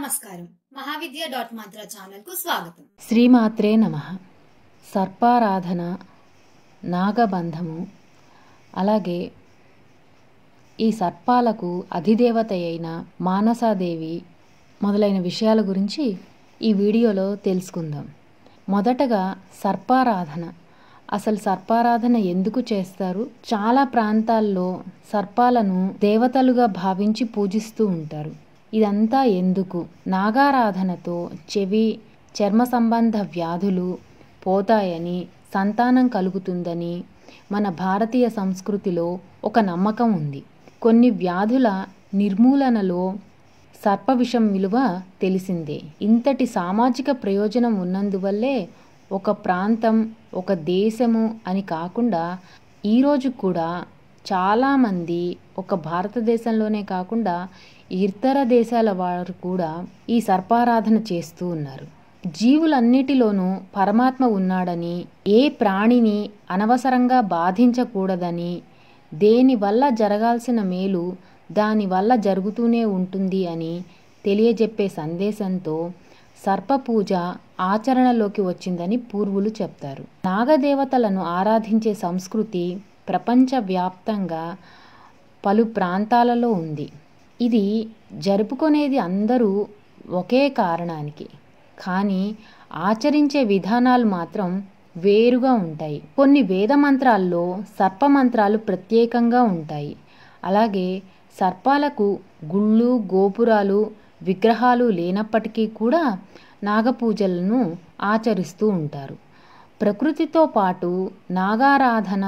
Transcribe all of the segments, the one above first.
నమస్కారం మహావిద్య డాట్ మాత్ర ఛానల్కు స్వాగతం శ్రీమాత్రే నమ సర్పారాధన నాగబంధము అలాగే ఈ సర్పాలకు అధిదేవత అయిన మానసాదేవి మొదలైన విషయాల గురించి ఈ వీడియోలో తెలుసుకుందాం మొదటగా సర్పారాధన అసలు సర్పారాధన ఎందుకు చేస్తారు చాలా ప్రాంతాల్లో సర్పాలను దేవతలుగా భావించి పూజిస్తూ ఉంటారు ఇదంతా ఎందుకు నాగారాధనతో చెవి చర్మ సంబంధ వ్యాధులు పోతాయని సంతానం కలుగుతుందని మన భారతీయ సంస్కృతిలో ఒక నమ్మకం ఉంది కొన్ని వ్యాధుల నిర్మూలనలో సర్పవిషం విలువ తెలిసిందే ఇంతటి సామాజిక ప్రయోజనం ఉన్నందువల్లే ఒక ప్రాంతం ఒక దేశము అని కాకుండా ఈరోజు కూడా చాలామంది ఒక భారతదేశంలోనే కాకుండా ఇతర దేశాల వారు కూడా ఈ సర్పారాధన చేస్తూ ఉన్నారు జీవులన్నిటిలోనూ పరమాత్మ ఉన్నాడని ఏ ప్రాణిని అనవసరంగా బాధించకూడదని దేనివల్ల జరగాల్సిన మేలు దానివల్ల జరుగుతూనే ఉంటుంది అని తెలియజెప్పే సందేశంతో సర్పపూజ ఆచరణలోకి వచ్చిందని పూర్వులు చెప్తారు నాగదేవతలను ఆరాధించే సంస్కృతి ప్రపంచవ్యాప్తంగా పలు ప్రాంతాలలో ఉంది ఇది జరుపుకునేది అందరూ ఒకే కారణానికి కానీ ఆచరించే విధానాలు మాత్రం వేరుగా ఉంటాయి కొన్ని వేద మంత్రాల్లో సర్ప మంత్రాలు ప్రత్యేకంగా ఉంటాయి అలాగే సర్పాలకు గుళ్ళు గోపురాలు విగ్రహాలు లేనప్పటికీ కూడా నాగపూజలను ఆచరిస్తూ ఉంటారు ప్రకృతితో పాటు నాగారాధన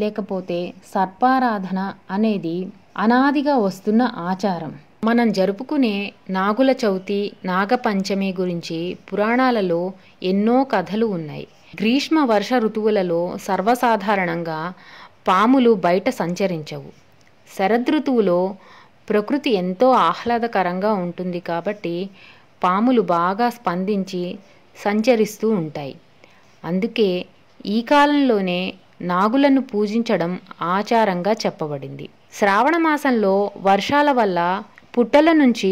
లేకపోతే సర్పారాధన అనేది అనాదిగా వస్తున్న ఆచారం మనం జరుపుకునే నాగుల చవితి నాగపంచమి గురించి పురాణాలలో ఎన్నో కథలు ఉన్నాయి గ్రీష్మ వర్ష ఋతువులలో సర్వసాధారణంగా పాములు బయట సంచరించవు శరదృతువులో ప్రకృతి ఎంతో ఆహ్లాదకరంగా ఉంటుంది కాబట్టి పాములు బాగా స్పందించి సంచరిస్తూ ఉంటాయి అందుకే ఈ కాలంలోనే నాగులను పూజించడం ఆచారంగా చెప్పబడింది శ్రావణ మాసంలో వర్షాల వల్ల పుట్టల నుంచి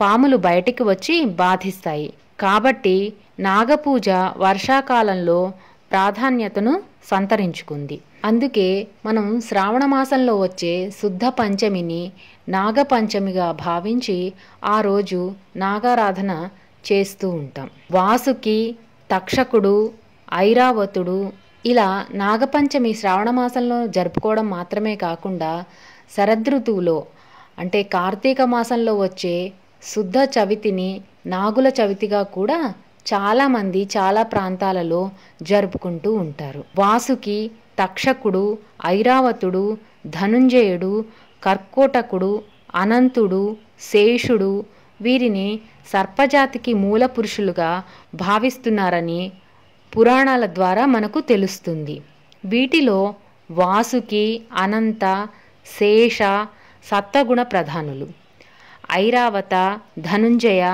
పాములు బయటికి వచ్చి బాధిస్తాయి కాబట్టి నాగపూజ వర్షాకాలంలో ప్రాధాన్యతను సంతరించుకుంది అందుకే మనం శ్రావణ మాసంలో వచ్చే శుద్ధ పంచమిని నాగపంచమిగా భావించి ఆ రోజు నాగారాధన చేస్తూ ఉంటాం వాసుకి తక్షకుడు ఐరావతుడు ఇలా నాగపంచమి శ్రావణ మాసంలో జరుపుకోవడం మాత్రమే కాకుండా శరదృతువులో అంటే కార్తీక మాసంలో వచ్చే శుద్ధ చవితిని నాగుల చవితిగా కూడా చాలామంది చాలా ప్రాంతాలలో జరుపుకుంటూ ఉంటారు వాసుకి తక్షకుడు ఐరావతుడు ధనుంజయుడు కర్కోటకుడు అనంతుడు శేషుడు వీరిని సర్పజాతికి మూల పురుషులుగా భావిస్తున్నారని పురాణాల ద్వారా మనకు తెలుస్తుంది వీటిలో వాసుకి అనంత శేష సత్వగుణ ప్రధానులు ఐరావత ధనుంజయ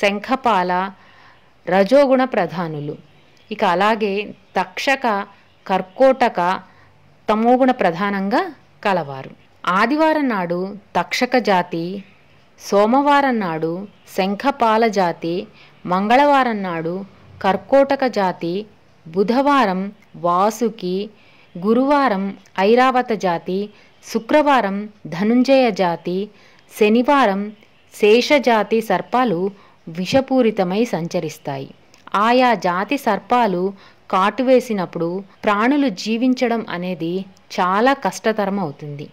శంఖపాల రజోగుణ ప్రధానులు ఇక అలాగే తక్షక కర్కోటక తమోగుణ ప్రధానంగా కలవారు ఆదివారం నాడు తక్షక జాతి సోమవారం నాడు శంఖపాల జాతి మంగళవారం నాడు కర్కోటక జాతి బుధవారం వాసుకి గురువారం ఐరావత జాతి శుక్రవారం ధనుంజయ జాతి శనివారం శేషజాతి సర్పాలు విషపూరితమై సంచరిస్తాయి ఆయా జాతి సర్పాలు కాటువేసినప్పుడు ప్రాణులు జీవించడం అనేది చాలా కష్టతరం అవుతుంది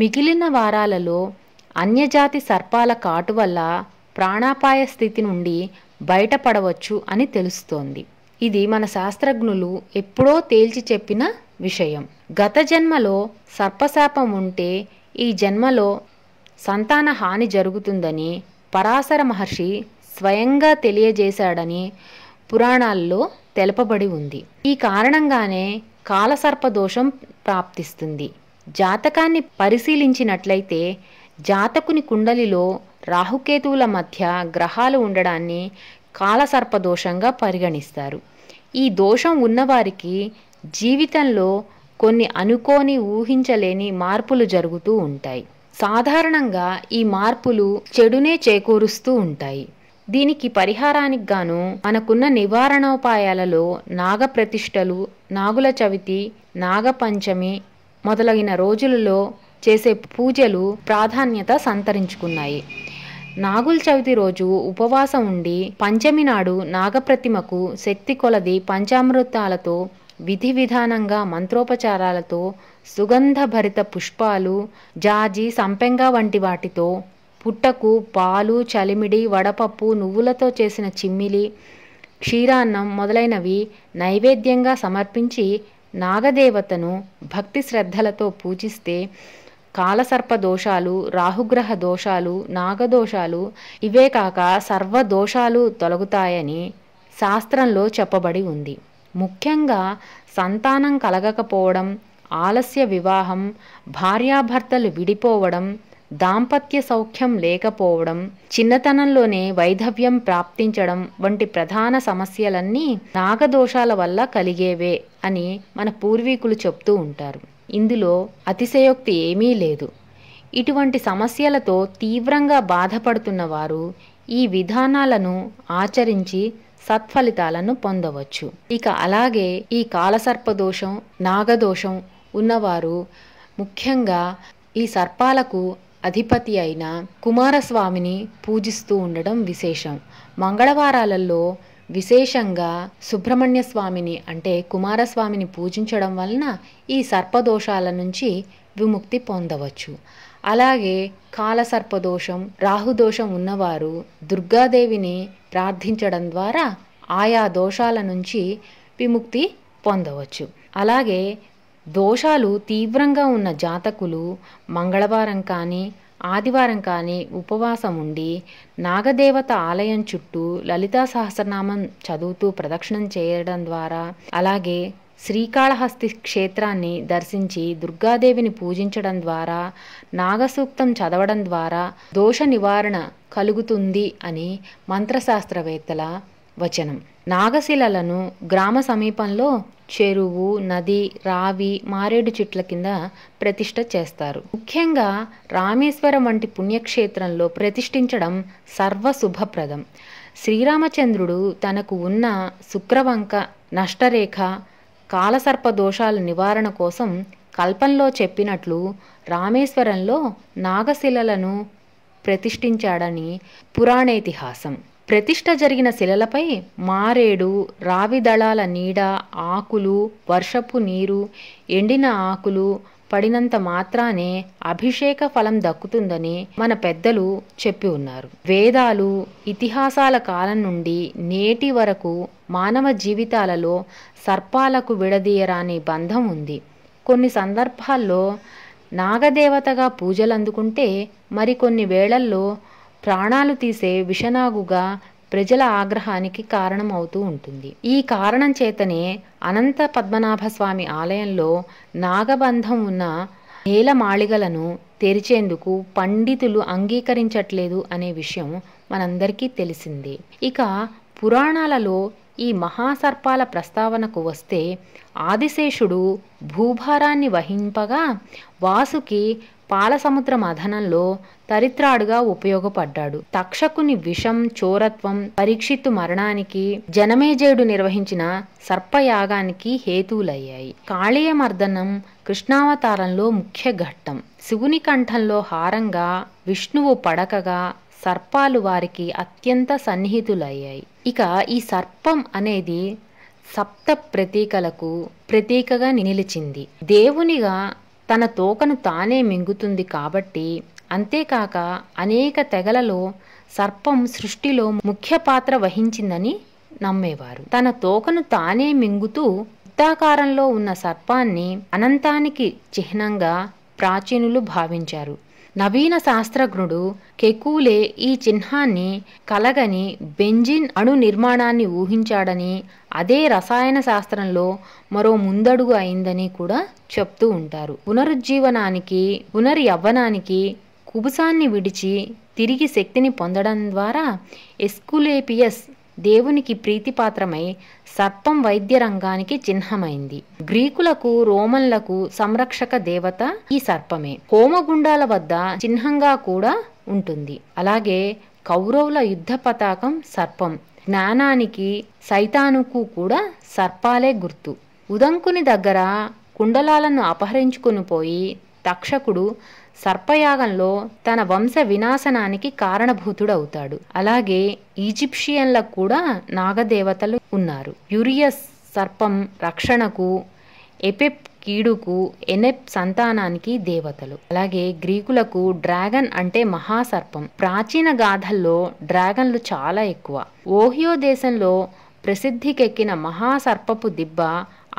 మిగిలిన వారాలలో అన్యజాతి సర్పాల కాటు వల్ల ప్రాణాపాయ స్థితి నుండి బయటపడవచ్చు అని తెలుస్తోంది ఇది మన శాస్త్రజ్ఞులు ఎప్పుడో తేల్చి చెప్పిన విషయం గత జన్మలో సర్పశాపం ఉంటే ఈ జన్మలో సంతాన హాని జరుగుతుందని పరాశర మహర్షి స్వయంగా తెలియజేశాడని పురాణాల్లో తెలపబడి ఉంది ఈ కారణంగానే కాలసర్పదోషం ప్రాప్తిస్తుంది జాతకాన్ని పరిశీలించినట్లయితే జాతకుని కుండలిలో రాహుకేతువుల మధ్య గ్రహాలు ఉండడాన్ని కాలసర్పదోషంగా పరిగణిస్తారు ఈ దోషం ఉన్నవారికి జీవితంలో కొన్ని అనుకోని ఊహించలేని మార్పులు జరుగుతూ ఉంటాయి సాధారణంగా ఈ మార్పులు చెడునే చేకూరుస్తూ ఉంటాయి దీనికి పరిహారానికి గాను మనకున్న నివారణోపాయాలలో నాగప్రతిష్టలు నాగుల చవితి నాగపంచమి మొదలైన రోజులలో చేసే పూజలు ప్రాధాన్యత సంతరించుకున్నాయి నాగుల చవితి రోజు ఉపవాసం ఉండి పంచమి నాడు నాగప్రతిమకు శక్తి కొలది పంచామృతాలతో విధి విధానంగా మంత్రోపచారాలతో సుగంధభరిత పుష్పాలు జాజి సంపెంగ వంటి వాటితో పుట్టకు పాలు చలిమిడి వడపప్పు నువ్వులతో చేసిన చిమ్మిలి క్షీరాన్నం మొదలైనవి నైవేద్యంగా సమర్పించి నాగదేవతను భక్తి శ్రద్ధలతో పూజిస్తే కాలసర్ప దోషాలు రాహుగ్రహ దోషాలు నాగదోషాలు ఇవే కాక సర్వ దోషాలు తొలగుతాయని శాస్త్రంలో చెప్పబడి ఉంది ముఖ్యంగా సంతానం కలగకపోవడం ఆలస్య వివాహం భార్యాభర్తలు విడిపోవడం దాంపత్య సౌఖ్యం లేకపోవడం చిన్నతనంలోనే వైధవ్యం ప్రాప్తించడం వంటి ప్రధాన సమస్యలన్నీ నాగదోషాల వల్ల కలిగేవే అని మన పూర్వీకులు చెప్తూ ఉంటారు ఇందులో అతిశయోక్తి ఏమీ లేదు ఇటువంటి సమస్యలతో తీవ్రంగా బాధపడుతున్న వారు ఈ విధానాలను ఆచరించి సత్ఫలితాలను పొందవచ్చు ఇక అలాగే ఈ కాలసర్పదోషం నాగదోషం ఉన్నవారు ముఖ్యంగా ఈ సర్పాలకు అధిపతి అయిన కుమారస్వామిని పూజిస్తూ ఉండడం విశేషం మంగళవారాలలో విశేషంగా సుబ్రహ్మణ్య స్వామిని అంటే కుమారస్వామిని పూజించడం వలన ఈ సర్పదోషాల నుంచి విముక్తి పొందవచ్చు అలాగే కాలసర్పదోషం రాహుదోషం ఉన్నవారు దుర్గాదేవిని ప్రార్థించడం ద్వారా ఆయా దోషాల నుంచి విముక్తి పొందవచ్చు అలాగే దోషాలు తీవ్రంగా ఉన్న జాతకులు మంగళవారం కానీ ఆదివారం కానీ ఉపవాసం ఉండి నాగదేవత ఆలయం చుట్టూ లలితా సహస్రనామం చదువుతూ ప్రదక్షిణం చేయడం ద్వారా అలాగే శ్రీకాళహస్తి క్షేత్రాన్ని దర్శించి దుర్గాదేవిని పూజించడం ద్వారా నాగసూక్తం చదవడం ద్వారా దోష నివారణ కలుగుతుంది అని మంత్రశాస్త్రవేత్తల వచనం నాగశిలలను గ్రామ సమీపంలో చెరువు నది రావి మారేడు చెట్ల కింద ప్రతిష్ట చేస్తారు ముఖ్యంగా రామేశ్వరం వంటి పుణ్యక్షేత్రంలో ప్రతిష్ఠించడం సర్వశుభప్రదం శ్రీరామచంద్రుడు తనకు ఉన్న శుక్రవంక నష్టరేఖ కాలసర్ప దోషాల నివారణ కోసం కల్పంలో చెప్పినట్లు రామేశ్వరంలో నాగశిలలను ప్రతిష్ఠించాడని పురాణేతిహాసం ప్రతిష్ట జరిగిన శిలలపై మారేడు రావిదళాల నీడ ఆకులు వర్షపు నీరు ఎండిన ఆకులు పడినంత మాత్రానే అభిషేక ఫలం దక్కుతుందని మన పెద్దలు చెప్పి ఉన్నారు వేదాలు ఇతిహాసాల కాలం నుండి నేటి వరకు మానవ జీవితాలలో సర్పాలకు విడదీయరాని బంధం ఉంది కొన్ని సందర్భాల్లో నాగదేవతగా పూజలు అందుకుంటే మరికొన్ని వేళల్లో ప్రాణాలు తీసే విషనాగుగా ప్రజల ఆగ్రహానికి కారణం అవుతూ ఉంటుంది ఈ కారణం చేతనే అనంత పద్మనాభ స్వామి ఆలయంలో నాగబంధం ఉన్న నేల మాళిగలను తెరిచేందుకు పండితులు అంగీకరించట్లేదు అనే విషయం మనందరికీ తెలిసిందే ఇక పురాణాలలో ఈ మహాసర్పాల ప్రస్తావనకు వస్తే ఆదిశేషుడు భూభారాన్ని వహింపగా వాసుకి పాలసముద్ర మథనంలో తరిత్రాడుగా ఉపయోగపడ్డాడు తక్షకుని విషం చోరత్వం పరీక్షిత్తు మరణానికి జనమేజయుడు నిర్వహించిన సర్పయాగానికి హేతువులయ్యాయి కాళీయమర్దనం కృష్ణావతారంలో ముఖ్య ఘట్టం శివుని కంఠంలో హారంగా విష్ణువు పడకగా సర్పాలు వారికి అత్యంత సన్నిహితులయ్యాయి ఇక ఈ సర్పం అనేది సప్త ప్రతీకలకు ప్రతీకగా నిలిచింది దేవునిగా తన తోకను తానే మింగుతుంది కాబట్టి అంతేకాక అనేక తెగలలో సర్పం సృష్టిలో ముఖ్య పాత్ర వహించిందని నమ్మేవారు తన తోకను తానే మింగుతూ వృత్తాకారంలో ఉన్న సర్పాన్ని అనంతానికి చిహ్నంగా ప్రాచీనులు భావించారు నవీన శాస్త్రజ్ఞుడు కెకూలే ఈ చిహ్నాన్ని కలగని బెంజిన్ అణు నిర్మాణాన్ని ఊహించాడని అదే రసాయన శాస్త్రంలో మరో ముందడుగు అయిందని కూడా చెప్తూ ఉంటారు పునరుజ్జీవనానికి పునర్యవ్వనానికి కుబుసాన్ని విడిచి తిరిగి శక్తిని పొందడం ద్వారా ఎస్కులేపియస్ దేవునికి ప్రీతిపాత్రమై సర్పం వైద్య రంగానికి చిహ్నమైంది గ్రీకులకు రోమన్లకు సంరక్షక దేవత ఈ సర్పమే హోమగుండాల వద్ద చిహ్నంగా కూడా ఉంటుంది అలాగే కౌరవుల యుద్ధ పతాకం సర్పం జ్ఞానానికి సైతానుకు కూడా సర్పాలే గుర్తు ఉదంకుని దగ్గర కుండలాలను అపహరించుకుని పోయి తక్షకుడు సర్పయాగంలో తన వంశ వినాశనానికి కారణభూతుడవుతాడు అలాగే ఈజిప్షియన్లకు కూడా నాగదేవతలు ఉన్నారు యురియస్ సర్పం రక్షణకు ఎపెప్ కీడుకు ఎనెప్ సంతానానికి దేవతలు అలాగే గ్రీకులకు డ్రాగన్ అంటే మహాసర్పం ప్రాచీన గాథల్లో డ్రాగన్లు చాలా ఎక్కువ ఓహియో దేశంలో ప్రసిద్ధికెక్కిన మహాసర్పపు దిబ్బ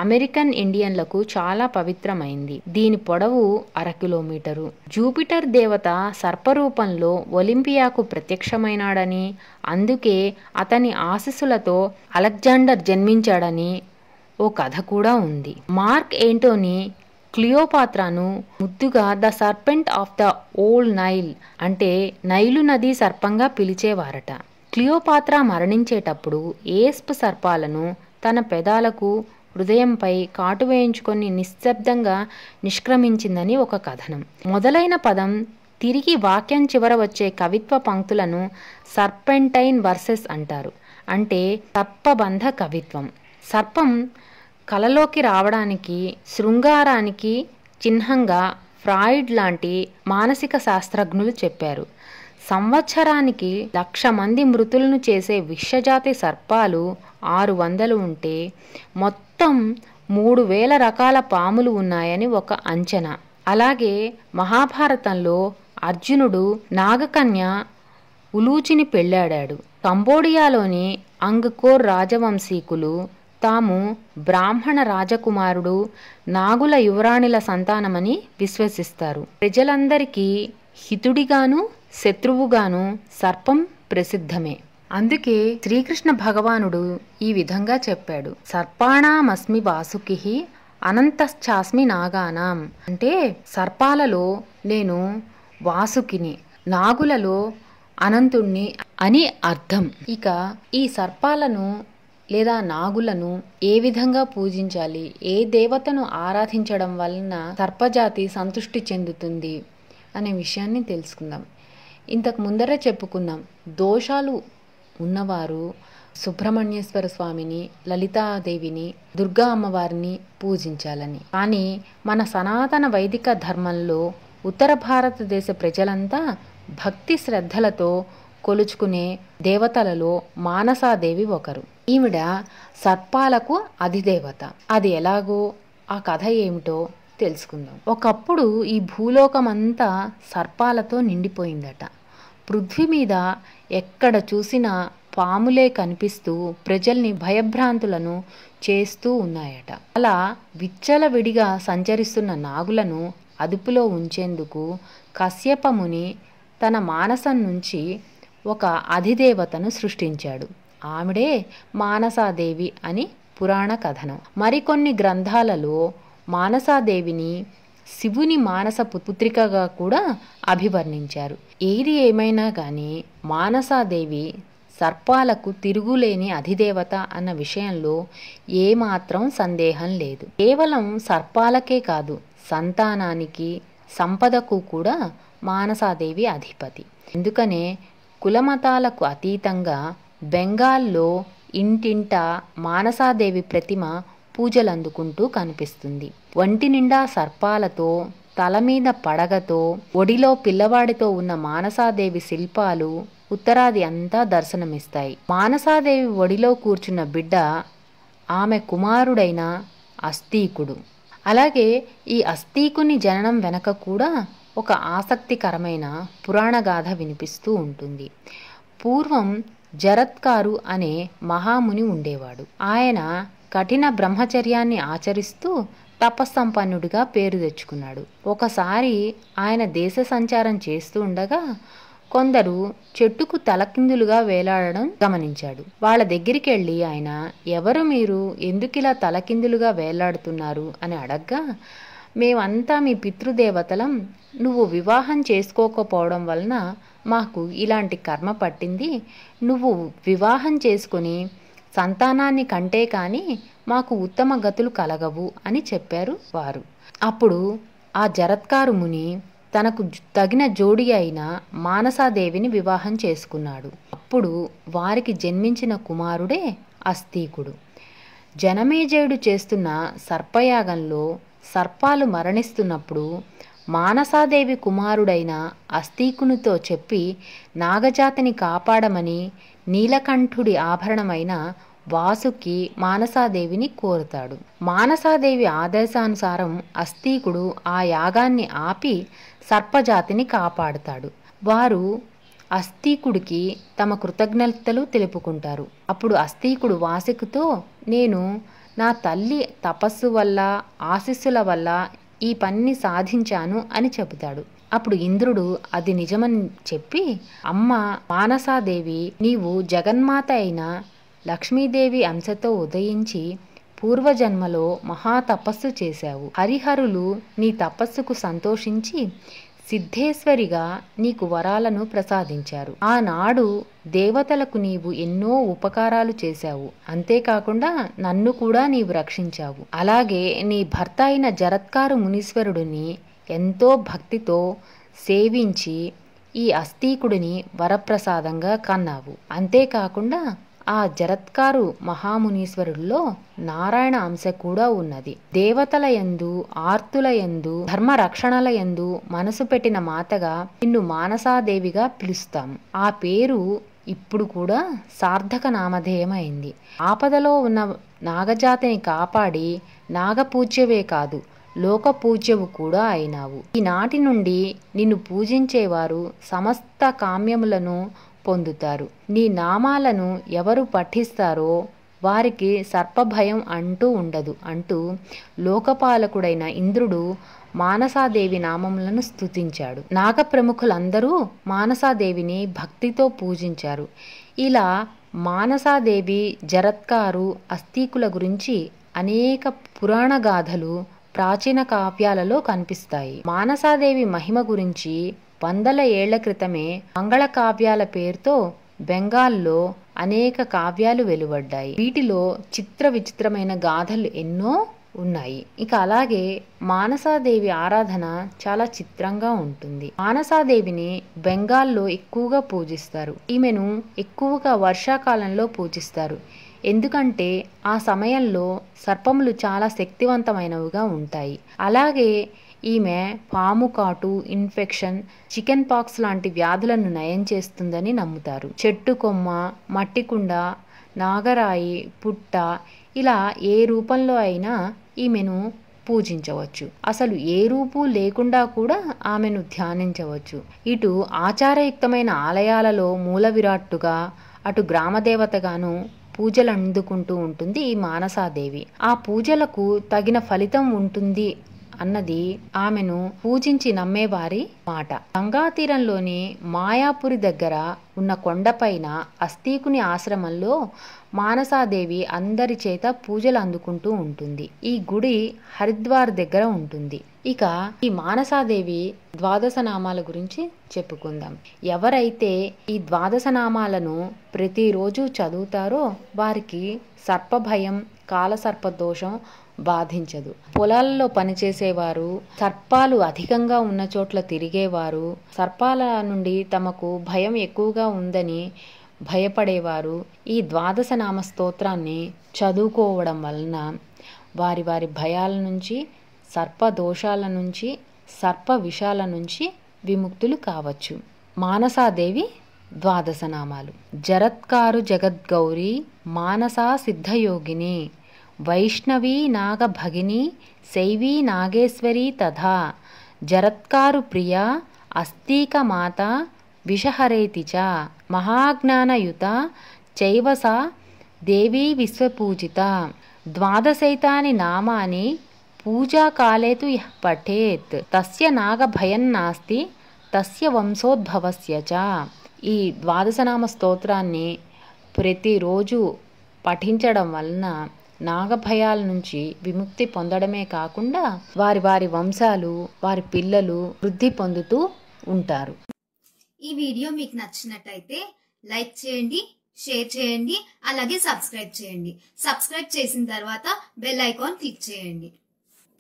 అమెరికన్ ఇండియన్లకు చాలా పవిత్రమైంది దీని పొడవు అర కిలోమీటరు జూపిటర్ దేవత సర్పరూపంలో ఒలింపియాకు ప్రత్యక్షమైనాడని అందుకే అతని ఆశస్సులతో అలెగ్జాండర్ జన్మించాడని ఓ కథ కూడా ఉంది మార్క్ ఏంటోని క్లియోపాత్రను ముద్దుగా the serpent of the old Nile అంటే నైలు నది సర్పంగా పిలిచేవారట క్లియోపాత్ర మరణించేటప్పుడు ఏస్ప్ సర్పాలను తన పెదాలకు హృదయంపై కాటు వేయించుకొని నిశ్శబ్దంగా నిష్క్రమించిందని ఒక కథనం మొదలైన పదం తిరిగి వాక్యం చివర వచ్చే కవిత్వ పంక్తులను సర్పెంటైన్ వర్సెస్ అంటారు అంటే సర్పబంధ కవిత్వం సర్పం కలలోకి రావడానికి శృంగారానికి చిహ్నంగా ఫ్రాయిడ్ లాంటి మానసిక శాస్త్రజ్ఞులు చెప్పారు సంవత్సరానికి లక్ష మంది మృతులను చేసే విషజాతి సర్పాలు ఆరు వందలు ఉంటే మొత్తం మొత్తం మూడు వేల రకాల పాములు ఉన్నాయని ఒక అంచనా అలాగే మహాభారతంలో అర్జునుడు నాగకన్య ఉలూచిని పెళ్ళాడాడు కంబోడియాలోని అంగ్కోర్ రాజవంశీకులు తాము బ్రాహ్మణ రాజకుమారుడు నాగుల యువరాణిల సంతానమని విశ్వసిస్తారు ప్రజలందరికీ హితుడిగాను శత్రువుగాను సర్పం ప్రసిద్ధమే అందుకే శ్రీకృష్ణ భగవానుడు ఈ విధంగా చెప్పాడు సర్పాణామస్మి వాసుకి అనంతశ్చాస్మి నాగానాం అంటే సర్పాలలో నేను వాసుకిని నాగులలో అనంతుణ్ణి అని అర్థం ఇక ఈ సర్పాలను లేదా నాగులను ఏ విధంగా పూజించాలి ఏ దేవతను ఆరాధించడం వలన సర్పజాతి సంతృష్టి చెందుతుంది అనే విషయాన్ని తెలుసుకుందాం ఇంతకు ముందర చెప్పుకున్నాం దోషాలు ఉన్నవారు సుబ్రహ్మణ్యేశ్వర స్వామిని లలితాదేవిని దుర్గా అమ్మవారిని పూజించాలని కానీ మన సనాతన వైదిక ధర్మంలో ఉత్తర భారతదేశ ప్రజలంతా భక్తి శ్రద్ధలతో కొలుచుకునే దేవతలలో మానసాదేవి ఒకరు ఈవిడ సర్పాలకు అధిదేవత అది ఎలాగో ఆ కథ ఏమిటో తెలుసుకుందాం ఒకప్పుడు ఈ భూలోకమంతా సర్పాలతో నిండిపోయిందట పృథ్వీ మీద ఎక్కడ చూసినా పాములే కనిపిస్తూ ప్రజల్ని భయభ్రాంతులను చేస్తూ ఉన్నాయట అలా విచ్చల విడిగా సంచరిస్తున్న నాగులను అదుపులో ఉంచేందుకు కశ్యపముని తన మానసం నుంచి ఒక అధిదేవతను సృష్టించాడు ఆవిడే మానసాదేవి అని పురాణ కథనం మరికొన్ని గ్రంథాలలో మానసాదేవిని శివుని మానస పుత్రికగా కూడా అభివర్ణించారు ఏది ఏమైనా కానీ మానసాదేవి సర్పాలకు తిరుగులేని అధిదేవత అన్న విషయంలో ఏమాత్రం సందేహం లేదు కేవలం సర్పాలకే కాదు సంతానానికి సంపదకు కూడా మానసాదేవి అధిపతి ఎందుకనే కులమతాలకు అతీతంగా బెంగాల్లో ఇంటింటా మానసాదేవి ప్రతిమ పూజలు అందుకుంటూ కనిపిస్తుంది వంటి నిండా సర్పాలతో తల మీద పడగతో ఒడిలో పిల్లవాడితో ఉన్న మానసాదేవి శిల్పాలు ఉత్తరాది అంతా దర్శనమిస్తాయి మానసాదేవి ఒడిలో కూర్చున్న బిడ్డ ఆమె కుమారుడైన అస్తీకుడు అలాగే ఈ అస్తీకుని జననం వెనక కూడా ఒక ఆసక్తికరమైన పురాణగాథ వినిపిస్తూ ఉంటుంది పూర్వం జరత్కారు అనే మహాముని ఉండేవాడు ఆయన కఠిన బ్రహ్మచర్యాన్ని ఆచరిస్తూ తపస్సంపన్నుడిగా పేరు తెచ్చుకున్నాడు ఒకసారి ఆయన దేశ సంచారం చేస్తూ ఉండగా కొందరు చెట్టుకు తలకిందులుగా వేలాడడం గమనించాడు వాళ్ళ దగ్గరికి వెళ్ళి ఆయన ఎవరు మీరు ఎందుకు ఇలా తలకిందులుగా వేలాడుతున్నారు అని అడగ్గా మేమంతా మీ పితృదేవతలం నువ్వు వివాహం చేసుకోకపోవడం వలన మాకు ఇలాంటి కర్మ పట్టింది నువ్వు వివాహం చేసుకొని సంతానాన్ని కంటే కానీ మాకు ఉత్తమ గతులు కలగవు అని చెప్పారు వారు అప్పుడు ఆ జరత్కారు ముని తనకు తగిన జోడి అయిన మానసాదేవిని వివాహం చేసుకున్నాడు అప్పుడు వారికి జన్మించిన కుమారుడే అస్తీకుడు జనమేజయుడు చేస్తున్న సర్పయాగంలో సర్పాలు మరణిస్తున్నప్పుడు మానసాదేవి కుమారుడైన అస్తీకునితో చెప్పి నాగజాతిని కాపాడమని నీలకంఠుడి ఆభరణమైన వాసుకి మానసాదేవిని కోరుతాడు మానసాదేవి ఆదేశానుసారం అస్థీకుడు ఆ యాగాన్ని ఆపి సర్పజాతిని కాపాడుతాడు వారు అస్థీకుడికి తమ కృతజ్ఞతలు తెలుపుకుంటారు అప్పుడు అస్తీకుడు వాసుకుతో నేను నా తల్లి తపస్సు వల్ల ఆశీస్సుల వల్ల ఈ పనిని సాధించాను అని చెబుతాడు అప్పుడు ఇంద్రుడు అది నిజమని చెప్పి అమ్మ మానసాదేవి నీవు జగన్మాత అయిన లక్ష్మీదేవి అంశతో ఉదయించి పూర్వజన్మలో మహా తపస్సు చేశావు హరిహరులు నీ తపస్సుకు సంతోషించి సిద్ధేశ్వరిగా నీకు వరాలను ప్రసాదించారు ఆనాడు దేవతలకు నీవు ఎన్నో ఉపకారాలు చేశావు అంతేకాకుండా నన్ను కూడా నీవు రక్షించావు అలాగే నీ భర్త అయిన జరత్కారు మునీశ్వరుడిని ఎంతో భక్తితో సేవించి ఈ అస్థీకుడిని వరప్రసాదంగా కన్నావు అంతేకాకుండా ఆ జరత్కారు మహామునీశ్వరుల్లో నారాయణ అంశ కూడా ఉన్నది దేవతల యందు ఆర్తుల యందు ధర్మరక్షణల యందు మనసు పెట్టిన మాతగా నిన్ను మానసాదేవిగా పిలుస్తాం ఆ పేరు ఇప్పుడు కూడా సార్థక నామధేయమైంది ఆపదలో ఉన్న నాగజాతిని కాపాడి నాగపూజ్యవే కాదు లోక పూజ్యవు కూడా అయినావు ఈనాటి నుండి నిన్ను పూజించేవారు సమస్త కామ్యములను పొందుతారు నీ నామాలను ఎవరు పఠిస్తారో వారికి సర్పభయం అంటూ ఉండదు అంటూ లోకపాలకుడైన ఇంద్రుడు మానసాదేవి నామములను స్థుతించాడు నాగ ప్రముఖులందరూ మానసాదేవిని భక్తితో పూజించారు ఇలా మానసాదేవి జరత్కారు అస్థీకుల గురించి అనేక పురాణ గాథలు ప్రాచీన కావ్యాలలో కనిపిస్తాయి మానసాదేవి మహిమ గురించి వందల ఏళ్ల క్రితమే మంగళ కావ్యాల పేరుతో బెంగాల్లో అనేక కావ్యాలు వెలువడ్డాయి వీటిలో చిత్ర విచిత్రమైన గాథలు ఎన్నో ఉన్నాయి ఇక అలాగే మానసాదేవి ఆరాధన చాలా చిత్రంగా ఉంటుంది మానసాదేవిని బెంగాల్లో ఎక్కువగా పూజిస్తారు ఈమెను ఎక్కువగా వర్షాకాలంలో పూజిస్తారు ఎందుకంటే ఆ సమయంలో సర్పములు చాలా శక్తివంతమైనవిగా ఉంటాయి అలాగే ఈమె పాము కాటు ఇన్ఫెక్షన్ చికెన్ పాక్స్ లాంటి వ్యాధులను నయం చేస్తుందని నమ్ముతారు చెట్టు కొమ్మ మట్టికుండ నాగరాయి పుట్ట ఇలా ఏ రూపంలో అయినా ఈమెను పూజించవచ్చు అసలు ఏ రూపు లేకుండా కూడా ఆమెను ధ్యానించవచ్చు ఇటు ఆచారయుక్తమైన ఆలయాలలో మూల విరాట్టుగా అటు గ్రామదేవతగాను పూజలు అందుకుంటూ ఉంటుంది ఈ మానసాదేవి ఆ పూజలకు తగిన ఫలితం ఉంటుంది అన్నది ఆమెను పూజించి నమ్మేవారి మాట గంగాతీరంలోని మాయాపురి దగ్గర ఉన్న కొండపైన అస్తీకుని ఆశ్రమంలో మానసాదేవి అందరి చేత పూజలు అందుకుంటూ ఉంటుంది ఈ గుడి హరిద్వార్ దగ్గర ఉంటుంది ఇక ఈ మానసాదేవి ద్వాదశ నామాల గురించి చెప్పుకుందాం ఎవరైతే ఈ ద్వాదశ నామాలను ప్రతిరోజు చదువుతారో వారికి సర్ప భయం కాలసర్ప దోషం బాధించదు పొలాల్లో పనిచేసేవారు సర్పాలు అధికంగా ఉన్న చోట్ల తిరిగేవారు సర్పాల నుండి తమకు భయం ఎక్కువగా ఉందని భయపడేవారు ఈ ద్వాదశ నామ స్తోత్రాన్ని చదువుకోవడం వలన వారి వారి భయాల నుంచి సర్పదోషాల నుంచి సర్ప విషాల నుంచి విముక్తులు కావచ్చు మానసాదేవి ద్వాదశ నామాలు జరత్కారు జగద్గౌరీ మానసా సిద్ధయోగిని వైష్ణవీ నాగభగిని శైవీ నాగేశ్వరి తథా జరత్కారు ప్రియ అస్తీకమాత విషహరేతి చ మహాజ్ఞానయుత చైవసా దేవీ విశ్వపూజిత ద్వాదశైతాని నామాని पूजाकाले తు यः పఠేత్ తస్య నాగభయం నాస్తి తస్య వంశోద్భవస్య చ ఈ ద్వాదశనామ స్తోత్రాన్ని ప్రతిరోజు పఠించడం వలన నాగభయాల నుంచి విముక్తి పొందడమే కాకుండా వారి వారి వంశాలు వారి పిల్లలు వృద్ధి పొందుతూ ఉంటారు ఈ వీడియో మీకు నచ్చినట్టయితే లైక్ చేయండి షేర్ చేయండి అలాగే సబ్స్క్రైబ్ చేయండి సబ్స్క్రైబ్ చేసిన తర్వాత బెల్ ఐకాన్ క్లిక్ చేయండి